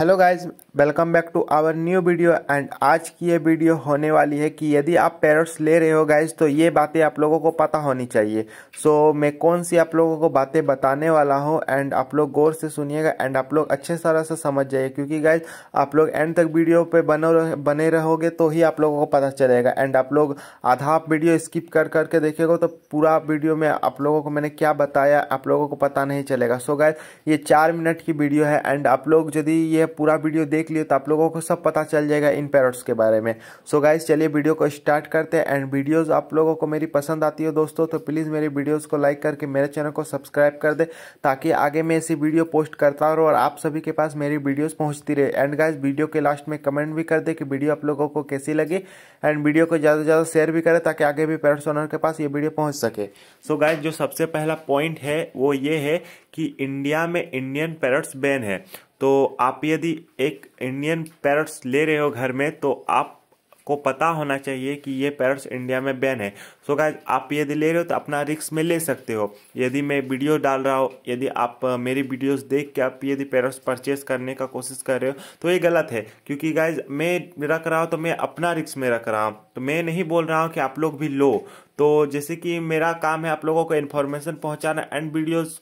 hello guys welcome back to our new video and आज की ये वीडियो होने वाली है कि यदि आप पैरट्स ले रहे हो गाइस तो ये बातें आप लोगों को पता होनी चाहिए सो so, मैं कौन सी आप लोगों को बातें बताने वाला हूँ एंड आप लोग गौर से सुनिएगा एंड आप लोग अच्छे तरह से समझ जाइए क्योंकि गाइज आप लोग एंड तक वीडियो पे बनो बने रहोगे तो ही आप लोगों को पता चलेगा एंड आप लोग आधा वीडियो स्किप कर करके देखेगा तो पूरा वीडियो में आप लोगों को मैंने क्या बताया आप लोगों को पता नहीं चलेगा सो गाइज ये चार मिनट की वीडियो है एंड आप लोग यदि ये है पूरा वीडियो देख लियो तो आप लोगों को सब पता चल जाएगा इन पैरट्स के बारे में सो गाइज चलिए वीडियो को स्टार्ट करते हैं एंड वीडियोज़ आप लोगों को मेरी पसंद आती हो दोस्तों तो प्लीज़ मेरी वीडियोज़ को लाइक करके मेरे चैनल को सब्सक्राइब कर दे ताकि आगे मैं ऐसी वीडियो पोस्ट करता रहूँ और आप सभी के पास मेरी वीडियोज़ पहुंचती रहे एंड गाइज वीडियो के लास्ट में कमेंट भी कर दे कि वीडियो आप लोगों को कैसी लगी एंड वीडियो को ज़्यादा से ज़्यादा शेयर भी करें ताकि आगे भी पैरट्स ऑनर के पास ये वीडियो पहुंच सके सो गाइज जो सबसे पहला पॉइंट है वो ये है कि इंडिया में इंडियन पैरट्स बैन है तो आप यदि एक इंडियन पैरट्स ले रहे हो घर में तो आप को पता होना चाहिए कि ये पैरट्स इंडिया में बैन है सो so गाइज आप यदि ले रहे हो तो अपना रिक्स में ले सकते हो यदि मैं वीडियो डाल रहा हूँ यदि आप मेरी वीडियोस देख के आप यदि पैरट्स परचेस करने का कोशिश कर रहे हो तो ये गलत है क्योंकि गाइज मैं रख रहा हूँ तो मैं अपना रिक्स में रख रहा हूँ तो मैं नहीं बोल रहा हूँ कि आप लोग भी लो तो जैसे कि मेरा काम है आप लोगों को इन्फॉर्मेशन पहुँचाना एंड वीडियोज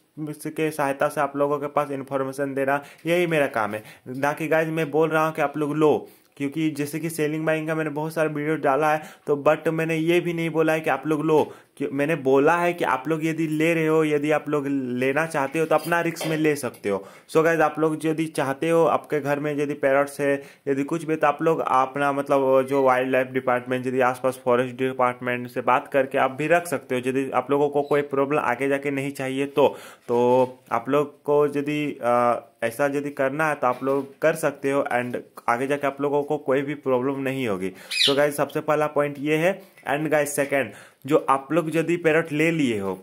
के सहायता से आप लोगों के पास इन्फॉर्मेशन देना यही मेरा काम है ना कि गाइज मैं बोल रहा हूँ कि आप लोग लो क्योंकि जैसे कि सेलिंग बाइंग का मैंने बहुत सारा वीडियो डाला है तो बट मैंने ये भी नहीं बोला है कि आप लोग लो कि मैंने बोला है कि आप लोग यदि ले रहे हो यदि आप लोग लेना चाहते हो तो अपना रिक्स में ले सकते हो सो so गैज आप लोग यदि चाहते हो आपके घर में यदि पैरट्स है यदि कुछ भी तो आप लोग अपना मतलब जो वाइल्ड लाइफ डिपार्टमेंट यदि आसपास फॉरेस्ट डिपार्टमेंट से बात करके आप भी रख सकते हो यदि आप लोगों को कोई प्रॉब्लम आगे जाके नहीं चाहिए तो, तो आप लोग को यदि ऐसा यदि करना है तो आप लोग कर सकते हो एंड आगे जाके आप लोगों को कोई भी प्रॉब्लम नहीं होगी सो गाइज सबसे पहला पॉइंट ये है एंड गाइज सेकेंड जो आप लोग यदि पैरट ले लिए हो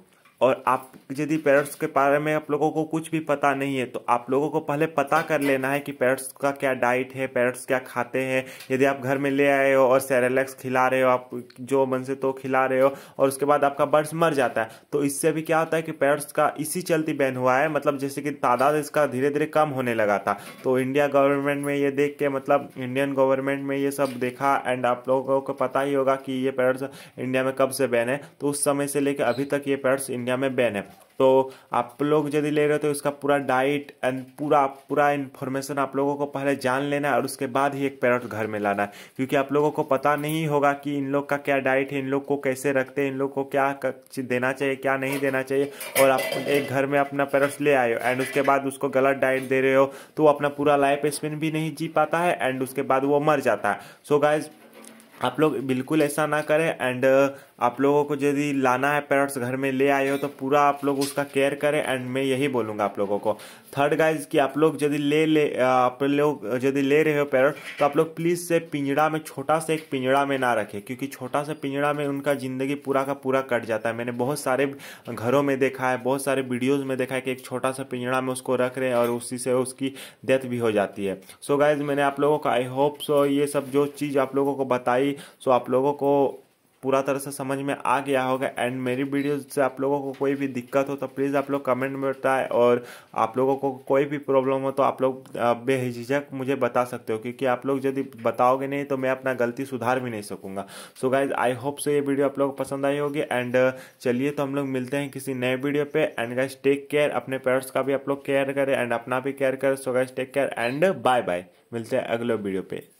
और आप यदि पैरट्स के बारे में आप लोगों को कुछ भी पता नहीं है तो आप लोगों को पहले पता कर लेना है कि पैरट्स का क्या डाइट है पैरट्स क्या खाते हैं यदि आप घर में ले आए हो और सैरेलेक्स खिला रहे हो आप जो मन से तो खिला रहे हो और उसके बाद आपका बर्ड्स मर जाता है तो इससे भी क्या होता है कि पैरट्स का इसी चलती बैन हुआ है मतलब जैसे कि तादाद इसका धीरे धीरे कम होने लगा था तो इंडिया गवर्नमेंट में ये देख के मतलब इंडियन गवर्नमेंट में ये सब देखा एंड आप लोगों को पता ही होगा कि ये पैरट्स इंडिया में कब से बैन है तो उस समय से लेकर अभी तक ये पैरट्स इंडिया इंडिया में बैन है तो आप लोग यदि ले रहे हो तो इसका पूरा डाइट एंड पूरा पूरा इन्फॉर्मेशन आप लोगों को पहले जान लेना और उसके बाद ही एक पैरट घर में लाना है क्योंकि आप लोगों को पता नहीं होगा कि इन लोग का क्या डाइट है इन लोग को कैसे रखते हैं इन लोग को क्या देना चाहिए क्या नहीं देना चाहिए और आप एक घर में अपना पैरट्स ले आए हो एंड उसके बाद उसको गलत डाइट दे रहे हो तो वो अपना पूरा लाइफ स्पेन भी नहीं जी पाता है एंड उसके बाद वो मर जाता है सो so गाइज आप लोग बिल्कुल ऐसा ना करें एंड uh, आप लोगों को यदि लाना है पैरट्स घर में ले आए हो तो पूरा आप लोग उसका केयर करें एंड मैं यही बोलूँगा आप लोगों को थर्ड गाइज कि आप लोग यदि ले ले uh, आप लोग यदि ले रहे हो पैरट तो आप लोग प्लीज़ से पिंजड़ा में छोटा से एक पिंजड़ा में ना रखें क्योंकि छोटा सा पिंजड़ा में उनका ज़िंदगी पूरा का पूरा कट जाता है मैंने बहुत सारे घरों में देखा है बहुत सारे वीडियोज़ में देखा है कि एक छोटा सा पिंजड़ा में उसको रख रहे हैं और उसी से उसकी डेथ भी हो जाती है सो गाइज मैंने आप लोगों को आई होप सो ये सब जो चीज़ आप लोगों को बताई भाई सो आप लोगों को पूरा तरह से समझ में आ गया होगा एंड मेरी वीडियो से आप लोगों को कोई भी दिक्कत हो तो प्लीज़ आप लोग कमेंट में बताएं और आप लोगों को कोई भी प्रॉब्लम हो तो आप लोग बेहिझक मुझे बता सकते हो क्योंकि आप लोग यदि बताओगे नहीं तो मैं अपना गलती सुधार भी नहीं सकूंगा सो गाइज आई होप से ये वीडियो आप लोग पसंद आई होगी एंड चलिए तो हम लोग मिलते हैं किसी नए वीडियो पर एंड गाइज टेक केयर अपने पेरेंट्स का भी आप लोग केयर करें एंड अपना भी केयर करें so guys take care and bye bye मिलते हैं अगले वीडियो पर